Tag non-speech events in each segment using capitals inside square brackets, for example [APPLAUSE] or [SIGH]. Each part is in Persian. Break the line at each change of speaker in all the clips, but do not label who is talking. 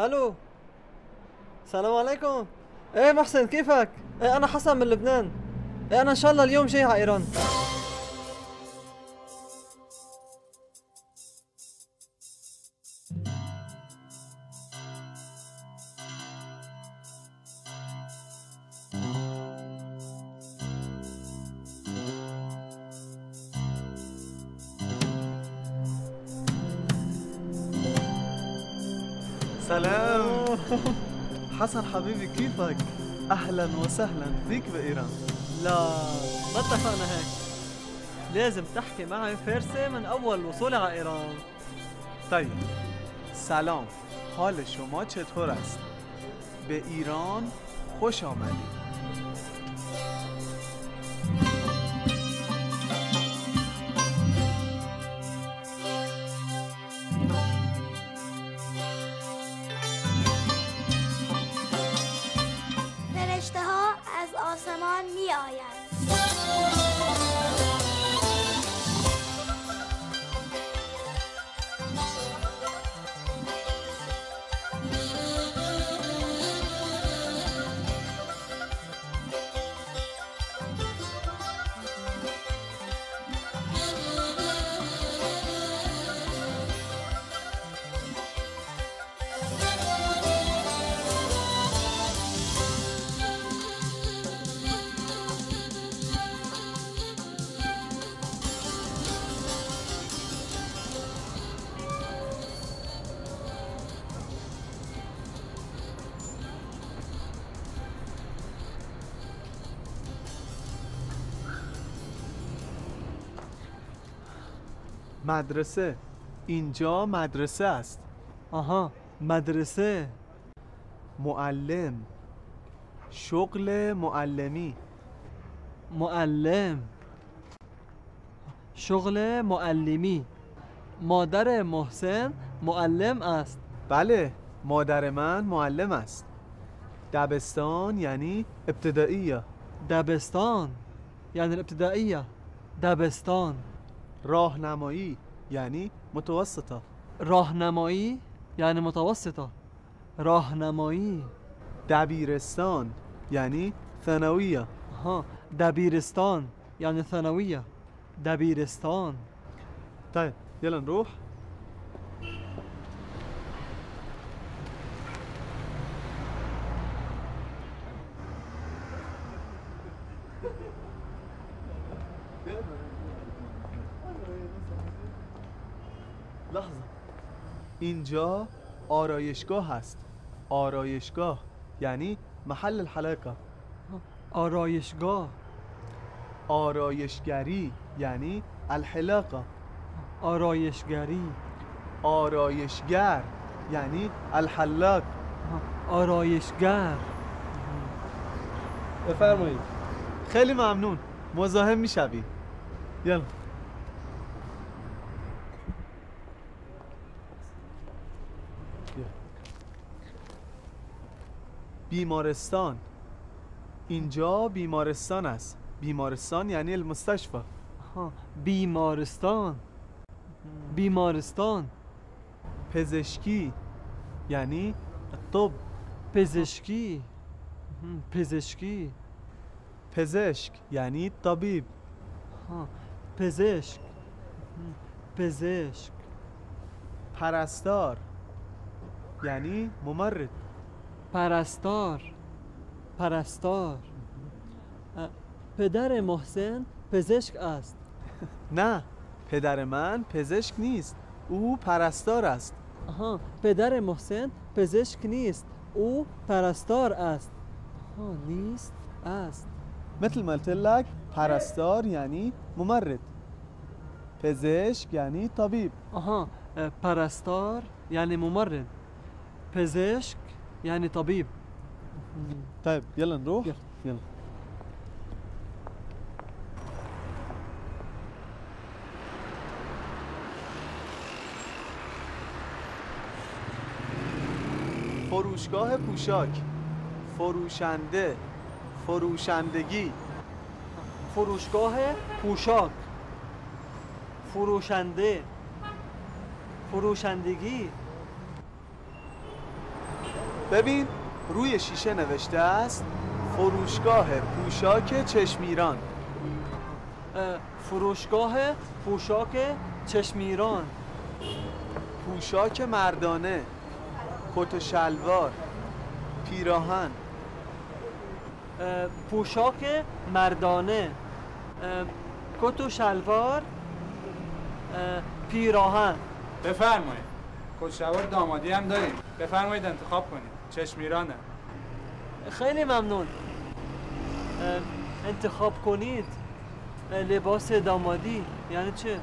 الو السلام عليكم ايه محسن كيفك؟ ايه انا حسن من لبنان ايه انا ان شاء الله اليوم جاي على ايران حسن حبيبي كيفك اهلا وسهلا فيك بايران لا ما اتفقنا هيك لازم تحكي معي فارسي من اول وصولي على ايران طيب سلام حال شما چطور است؟ به ایران خوش آمدید مدرسه اینجا مدرسه است آها مدرسه معلم شغل معلمی معلم شغل معلمی مادر محسن معلم است بله مادر من معلم است دبستان یعنی ابتدایی دبستان یعنی ابتدایی دبستان راهنمایی یعنی متوسطا راهنمایی یعنی متوسطا راهنمایی دبیرستان یعنی ثانویه ها دبیرستان یعنی ثانویه دبیرستان طیب یلا نروح آرایشگاه هست آرایشگاه یعنی محل الحلاقه آرایشگاه آرایشگری یعنی الحلقه. آرایشگری آرایشگر یعنی الحلاق آرایشگر بفرمایید خیلی ممنون مزاحم میشوی یلا بیمارستان اینجا بیمارستان است بیمارستان یعنی المستشفی بیمارستان بیمارستان پزشکی یعنی طب پزشکی پزشکی پزشک یعنی طبیب پزشک پزشک پرستار یعنی ممرد پرستار پرستار پدر محسن پزشک است [LAUGHS] نه پدر من پزشک نیست او پرستار است آها پدر محسن پزشک نیست او پرستار است ها نیست است مثل ملتلک پرستار یعنی ممرد پزشک یعنی طبیب آها پرستار یعنی ممرد پزشک یعنی طبیب طیب یلا نروح یلا, فروشگاه پوشاک فروشنده فروشندگی فروشگاه پوشاک فروشنده فروشندگی ببین روی شیشه نوشته است فروشگاه پوشاک چشمیران فروشگاه پوشاک چشمیران پوشاک مردانه کت و شلوار پیراهن پوشاک مردانه کت و شلوار پیراهن بفرمایید کت شلوار دامادی هم داریم بفرمایید انتخاب کنید چشم ایرانه خیلی ممنون انتخاب کنید لباس دامادی یعنی چه؟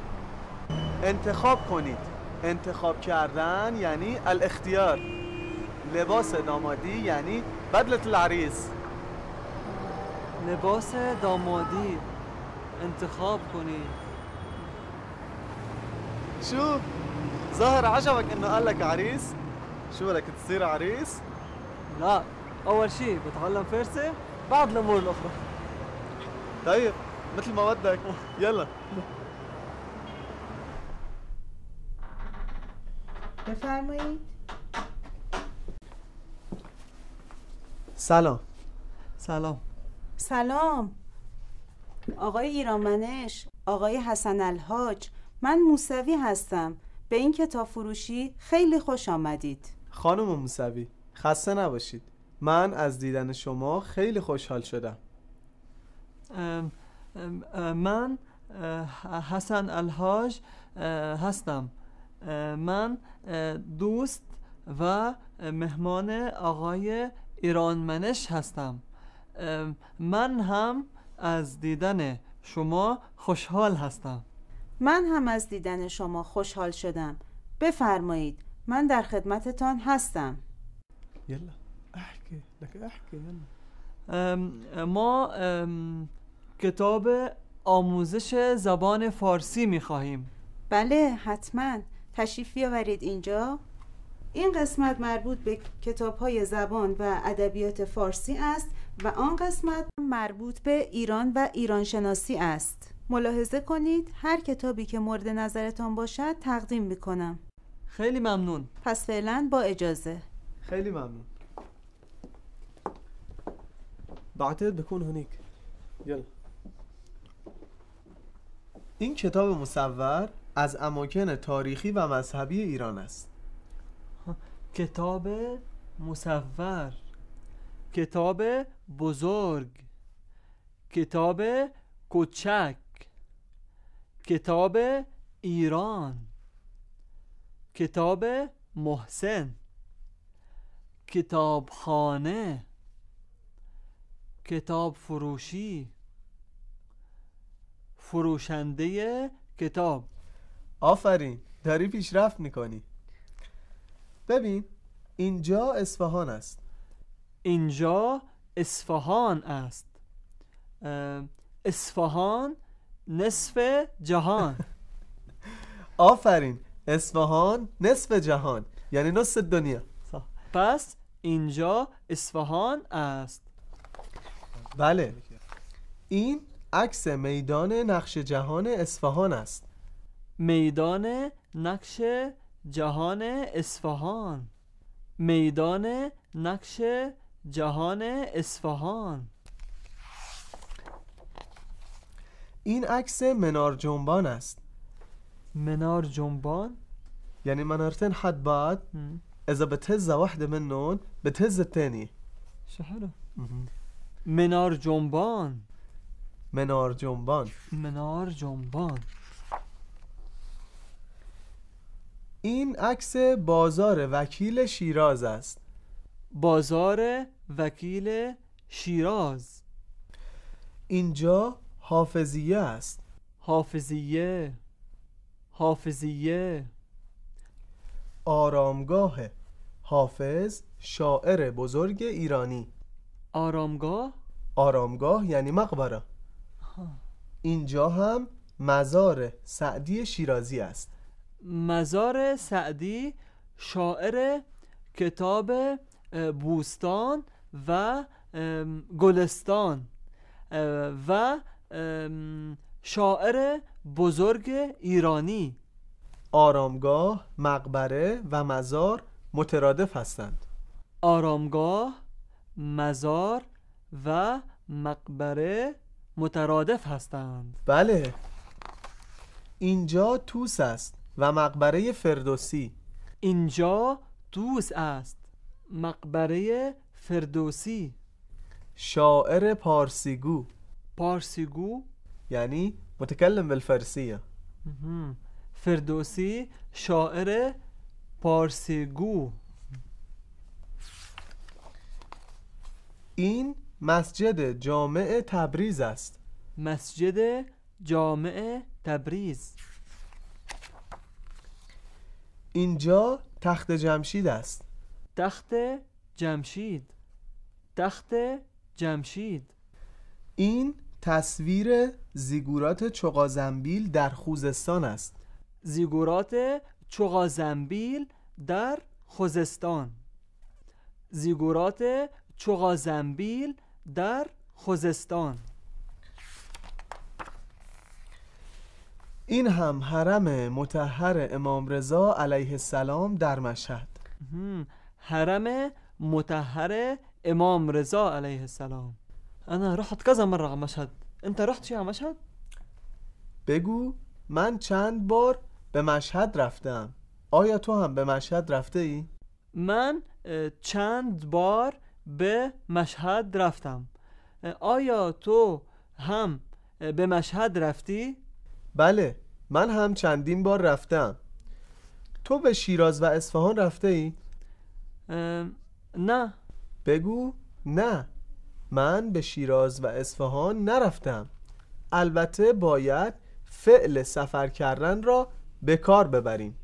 انتخاب کنید انتخاب کردن یعنی الاختیار لباس دامادی یعنی بدلت العریس لباس دامادی انتخاب کنید شو ظاهر عجبك انه قال لك عريس شو بدك تصير عريس لا اول شيء بتعلم فارسي بعد الامور الاخرى طيب مثل ما بدك يلا بفرمایید سلام سلام سلام آقای ایرانمنش آقای حسن الحاج من موسوی هستم به این کتاب فروشی خیلی خوش آمدید خانم موسوی خسته نباشید من از دیدن شما خیلی خوشحال شدم من حسن الحاج هستم من دوست و مهمان آقای ایرانمنش هستم من هم از دیدن شما خوشحال هستم من هم از دیدن شما خوشحال شدم بفرمایید من در خدمتتان هستم ما کتاب آموزش زبان فارسی میخواهیم بله حتما تشریف بیاورید اینجا این قسمت مربوط به کتاب های زبان و ادبیات فارسی است و آن قسمت مربوط به ایران و ایرانشناسی است ملاحظه کنید هر کتابی که مورد نظرتان باشد تقدیم میکنم خیلی ممنون پس فعلا با اجازه خیلی ممنون بعتقد بکن هنیک این کتاب مصور از اماکن تاریخی و مذهبی ایران است کتاب مصور کتاب بزرگ کتاب کوچک کتاب ایران کتاب محسن کتابخانه کتاب فروشی فروشنده کتاب آفرین داری پیشرفت میکنی ببین اینجا اصفهان است اینجا اصفهان است اصفهان نصف جهان [LAUGHS] آفرین اصفهان نصف جهان یعنی نصف دنیا پس اینجا اصفهان است بله این عکس میدان نقش جهان اصفهان است میدان نقش جهان اصفهان میدان نقش جهان اصفهان این عکس منار جنبان است منار جنبان یعنی منارتن حد بعد اذا بتهزها وحده منهم بتهز الثانيه شو حلو منار جنبان منار جنبان منار جنبان این عکس بازار وکیل شیراز است بازار وکیل شیراز اینجا حافظیه است حافظیه حافظیه آرامگاه حافظ شاعر بزرگ ایرانی آرامگاه؟ آرامگاه یعنی مقبره اینجا هم مزار سعدی شیرازی است مزار سعدی شاعر کتاب بوستان و گلستان و شاعر بزرگ ایرانی آرامگاه، مقبره و مزار مترادف هستند. آرامگاه، مزار و مقبره مترادف هستند. بله. اینجا توس است و مقبره فردوسی. اینجا توس است. مقبره فردوسی. شاعر پارسیگو. پارسیگو یعنی متکلم بالفارسیه. فردوسی شاعر پارسیگو این مسجد جامع تبریز است مسجد جامع تبریز اینجا تخت جمشید است تخت جمشید تخت جمشید این تصویر زیگورات چقازنبیل در خوزستان است زیگورات چغازنبیل در خوزستان زیگورات چغازنبیل در خوزستان این هم حرم متحر امام رضا علیه السلام در مشهد حرم متحر امام رضا علیه السلام انا رحت کذا مره مشهد انت رحت چی مشهد بگو من چند بار به مشهد رفتم آیا تو هم به مشهد رفته ای؟ من چند بار به مشهد رفتم آیا تو هم به مشهد رفتی؟ بله من هم چندین بار رفتم تو به شیراز و اصفهان رفته ای؟ نه بگو نه من به شیراز و اصفهان نرفتم البته باید فعل سفر کردن را به کار ببریم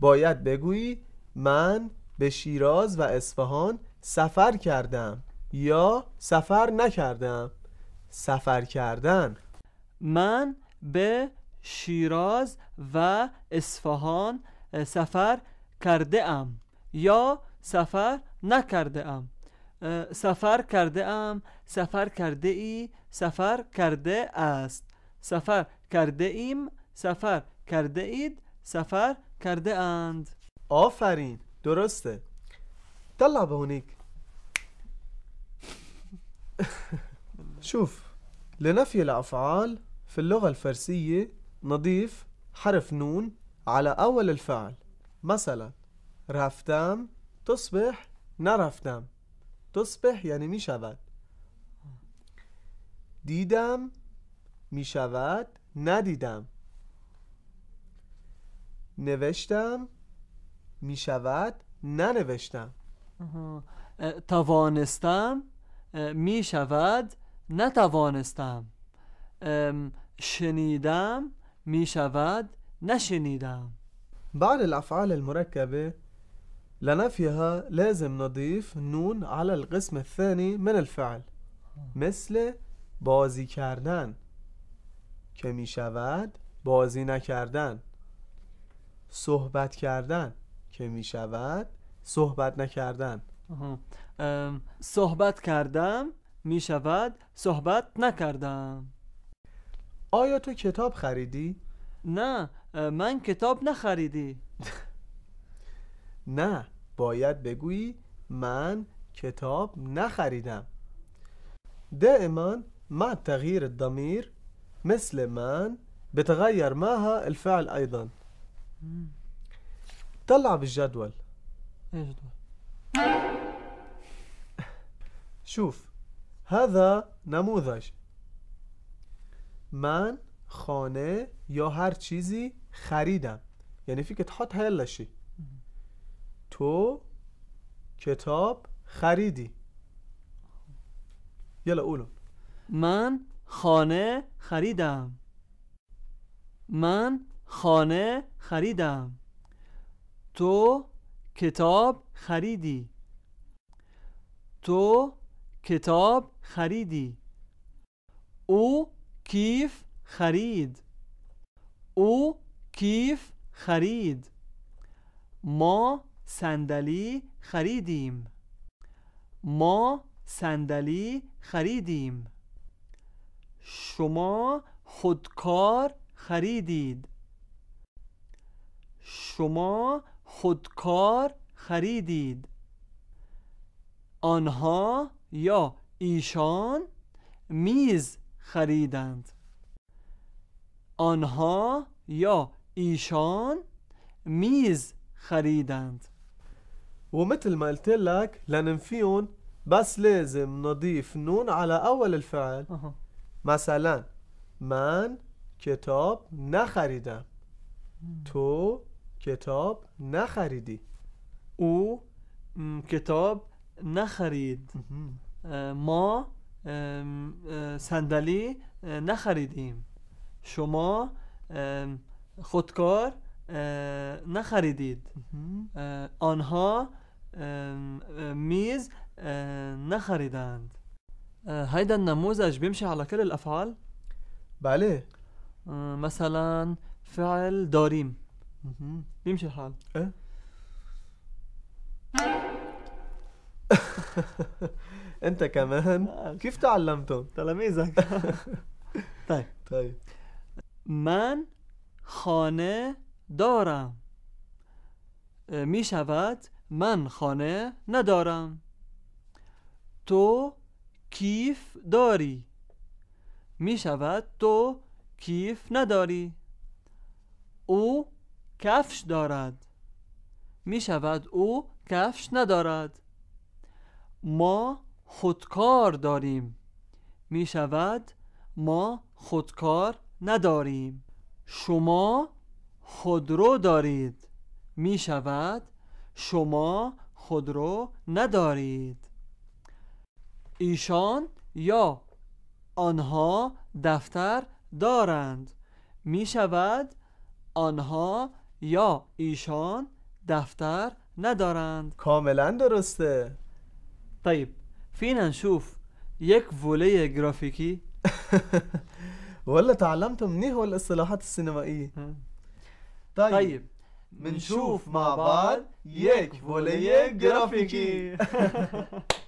باید بگویی من به شیراز و اصفهان سفر کردم یا سفر نکردم سفر کردن من به شیراز و اصفهان سفر کرده ام یا سفر نکرده سفر کرده ام سفر کرده ای سفر کرده است سفر کرده ایم سفر کرده اید سفر کرده اند آفرین درسته طلع شوف لنفي الأفعال في اللغة الفارسية نضيف حرف نون على اول الفعل مثلا رفتم تصبح نرفتم تصبح يعني یعنی می شود دیدم می شود ندیدم نوشتم میشود ننوشتم توانستم می نتوانستم شنیدم می نشنیدم بعد الافعال المرکبه لنفیها لازم نضیف نون علی القسم الثانی من الفعل مثل بازی کردن که می بازی نکردن صحبت کردن که می شود صحبت نکردن صحبت کردم می شود صحبت نکردم آیا تو کتاب خریدی؟ نه من کتاب نخریدی [LAUGHS] نه باید بگویی من کتاب نخریدم دائما مع تغییر دمیر مثل من بتغیر ماها الفعل ایضا طلع بالجدول ايه جدول [LAUGHS] شوف هذا نموذج من خانه یا هر چیزی خریدم یعنی فکر تحط هلشی تو کتاب خریدی یلا اولو من خانه خریدم من خانه خریدم تو کتاب خریدی تو کتاب خریدی او کیف خرید او کیف خرید ما صندلی خریدیم ما صندلی خریدیم شما خودکار خریدید شما خودکار خریدید آنها یا ایشان میز خریدند آنها یا ایشان میز خریدند مثل ما قلت لك لننفيون بس لازم نضيف نون على اول الفعل مثلا من کتاب نخریدم تو کتاب نخریدی او کتاب نخرید ما صندلی نخریدیم شما خودکار نخریدید آنها میز نخریدند هیدا النموذج بیمشی علی کل الافعال؟ بله مثلا فعل داریم مهم. حال؟ الحال ايه [LAUGHS] انت كمان كيف تعلمتهم؟ تلاميذك [LAUGHS] طيب طيب من خانه دارم می شود من خانه ندارم تو کیف داری می شود تو کیف نداری او کفش دارد می شود او کفش ندارد ما خودکار داریم می شود ما خودکار نداریم شما خودرو دارید می شود شما خودرو ندارید ایشان یا آنها دفتر دارند می شود آنها یا ایشان دفتر ندارند کاملا درسته طيب فينا نشوف یک وله جرافيكي [LAUGHS] والله تعلمت منيح ولا الاصطلاحات السينمائية طيب, طيب. منشوف مع بعض يك فولية جرافيكي [LAUGHS]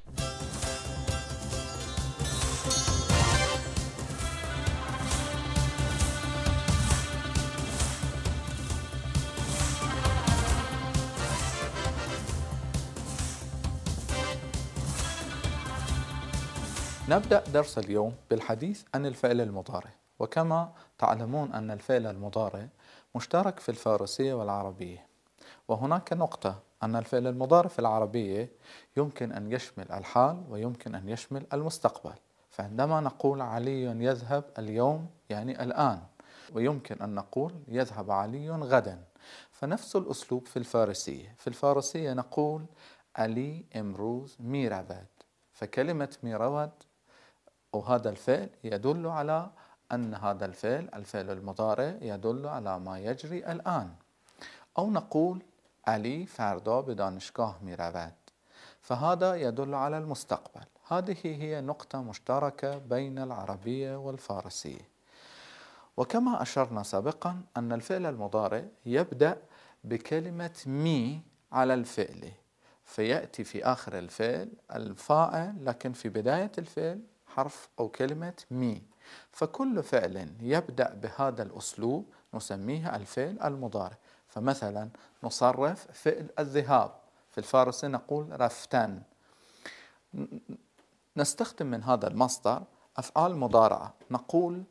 نبدأ درس اليوم بالحديث عن الفعل المضارع وكما تعلمون أن الفعل المضارع مشترك في الفارسية والعربية وهناك نقطة أن الفعل المضارع في العربية يمكن أن يشمل الحال ويمكن أن يشمل المستقبل فعندما نقول علي يذهب اليوم يعني الآن ويمكن أن نقول يذهب علي غدا فنفس الأسلوب في الفارسية في الفارسية نقول علي امروز ميرابد فكلمة ميرابد وهذا الفعل يدل على أن هذا الفعل الفعل المضارع يدل على ما يجري الآن أو نقول علي فردا بدانشكاه دانشگاه فهذا يدل على المستقبل هذه هي نقطة مشتركة بين العربية والفارسية وكما أشرنا سابقا أن الفعل المضارع يبدأ بكلمة مي على الفعل فيأتي في آخر الفعل الفاعل لكن في بداية الفعل حرف أو كلمة مي فكل فعل يبدأ بهذا الأسلوب نسميه الفعل المضارع فمثلا نصرف فعل الذهاب في الفارسي نقول رفتن نستخدم من هذا المصدر أفعال مضارعة نقول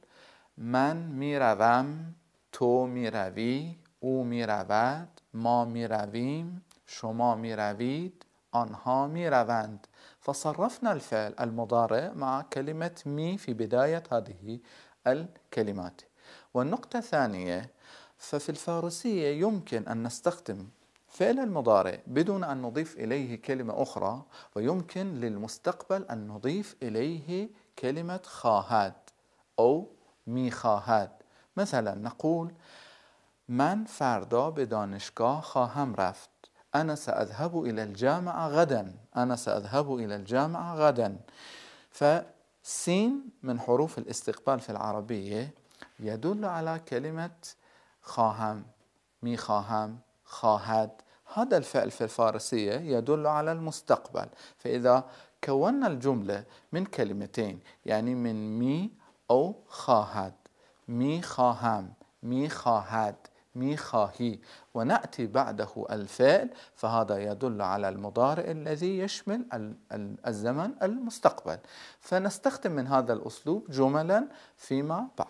من ميرافام تو ميرافي او ميرافات ما ميرافيم شما ميرافيد آنها می روند فصرفنا الفعل المضارع مع كلمة مي في بداية هذه الكلمات والنقطة الثانية ففي الفارسية يمكن أن نستخدم فعل المضارع بدون أن نضيف إليه كلمة أخرى ويمكن للمستقبل أن نضيف إليه كلمة خواهد أو مي خواهد مثلا نقول من فردا به دانشگاه خواهم رفت أنا سأذهب إلى الجامعة غدا أنا سأذهب إلى الجامعة غدا فسين من حروف الاستقبال في العربية يدل على كلمة خاهم مي خاهم خاهد هذا الفعل في الفارسية يدل على المستقبل فإذا كونا الجملة من كلمتين يعني من مي أو خاهد مي خاهم مي خاهد ميخاهي ونأتي بعده الفعل فهذا يدل على المضارع الذي يشمل الزمن المستقبل فنستخدم من هذا الأسلوب جملا فيما بعد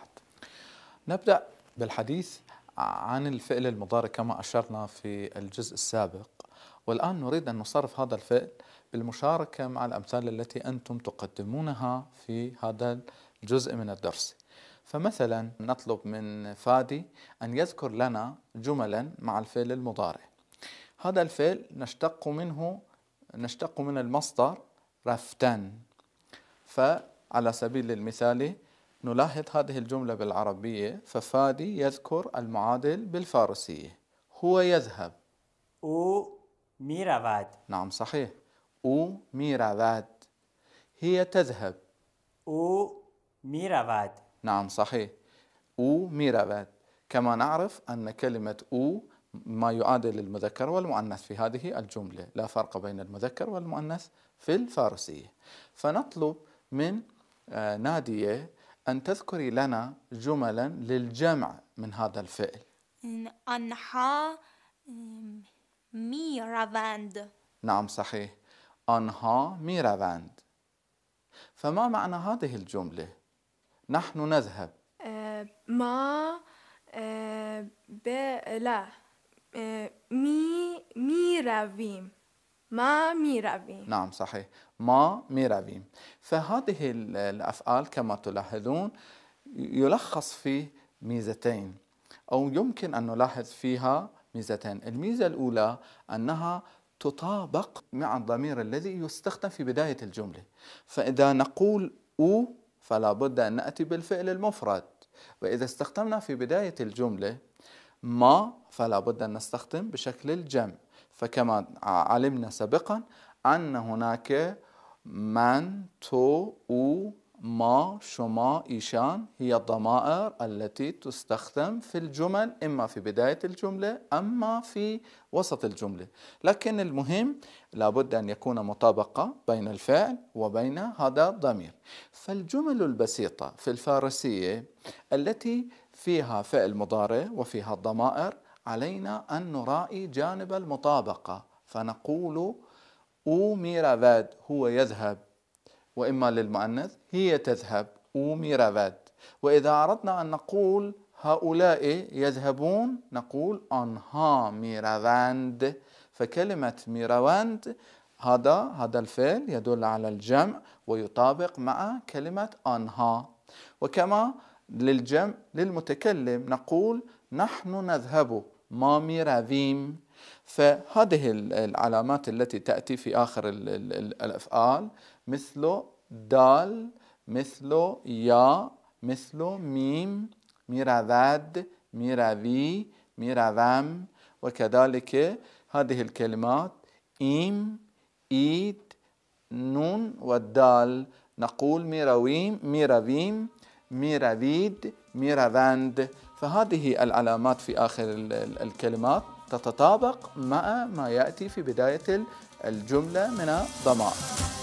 نبدأ بالحديث عن الفعل المضارع كما أشرنا في الجزء السابق والآن نريد أن نصرف هذا الفعل بالمشاركة مع الأمثال التي أنتم تقدمونها في هذا الجزء من الدرس فمثلا نطلب من فادي أن يذكر لنا جملا مع الفعل المضارع هذا الفعل نشتق منه نشتق من المصدر رفتا فعلى سبيل المثال نلاحظ هذه الجملة بالعربية ففادي يذكر المعادل بالفارسية هو يذهب او ميرافاد نعم صحيح او ميرافاد هي تذهب او ميرافاد نعم صحيح او مي كما نعرف أن كلمة أو ما يعادل المذكر والمؤنث في هذه الجملة لا فرق بين المذكر والمؤنث في الفارسية فنطلب من آه، نادية أن تذكري لنا جملا للجمع من هذا الفعل أنها ميرافند نعم صحيح أنها ميرافند فما معنى هذه الجمله نحن نذهب آه، ما آه، ب... لا آه، مي ميرافيم ما ميرافيم نعم صحيح ما ميرافيم فهذه الأفعال كما تلاحظون يلخص في ميزتين أو يمكن أن نلاحظ فيها ميزتين الميزة الأولى أنها تطابق مع الضمير الذي يستخدم في بداية الجملة فإذا نقول أو فلا بد أن نأتي بالفعل المفرد وإذا استخدمنا في بداية الجملة ما فلا بد أن نستخدم بشكل الجمع فكما علمنا سابقا أن هناك من تو أو ما شما إيشان هي الضمائر التي تستخدم في الجمل إما في بداية الجملة أما في وسط الجملة لكن المهم لابد أن يكون مطابقة بين الفعل وبين هذا الضمير فالجمل البسيطة في الفارسية التي فيها فعل مضارع وفيها الضمائر علينا أن نرائي جانب المطابقة فنقول أوميرافاد هو يذهب وإما للمؤنث هي تذهب وميرافات وإذا أردنا أن نقول هؤلاء يذهبون نقول أنها ميرافاند فكلمة ميرافاند هذا هذا الفعل يدل على الجمع ويطابق مع كلمة أنها وكما للجمع للمتكلم نقول نحن نذهب ما ميرافيم فهذه العلامات التي تأتي في آخر الأفعال مثل دال مثل يا مثل ميم میرود میروی میروم وكذلك هذه الكلمات إيم إيد نون والدال نقول ميرويم ميرويم ميرويد ميروند فهذه العلامات في آخر الكلمات تتطابق مع ما يأتي في بداية الجملة من الضمائر